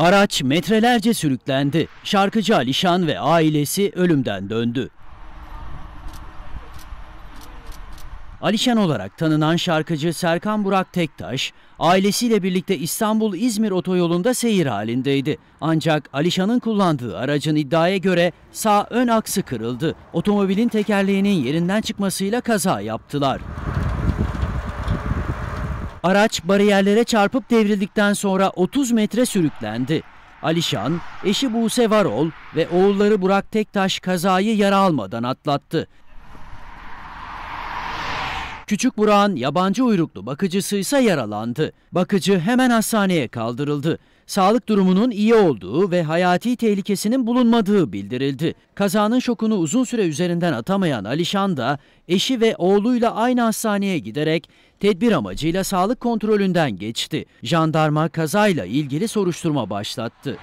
Araç metrelerce sürüklendi. Şarkıcı Alişan ve ailesi ölümden döndü. Alişan olarak tanınan şarkıcı Serkan Burak Tektaş, ailesiyle birlikte İstanbul-İzmir otoyolunda seyir halindeydi. Ancak Alişan'ın kullandığı aracın iddiaya göre sağ ön aksı kırıldı. Otomobilin tekerleğinin yerinden çıkmasıyla kaza yaptılar. Araç bariyerlere çarpıp devrildikten sonra 30 metre sürüklendi. Alişan, eşi Buse Varol ve oğulları Burak Tektaş kazayı yara almadan atlattı. Küçük Burak'ın yabancı uyruklu bakıcısı ise yaralandı. Bakıcı hemen hastaneye kaldırıldı. Sağlık durumunun iyi olduğu ve hayati tehlikesinin bulunmadığı bildirildi. Kazanın şokunu uzun süre üzerinden atamayan Alişan da eşi ve oğluyla aynı hastaneye giderek tedbir amacıyla sağlık kontrolünden geçti. Jandarma kazayla ilgili soruşturma başlattı.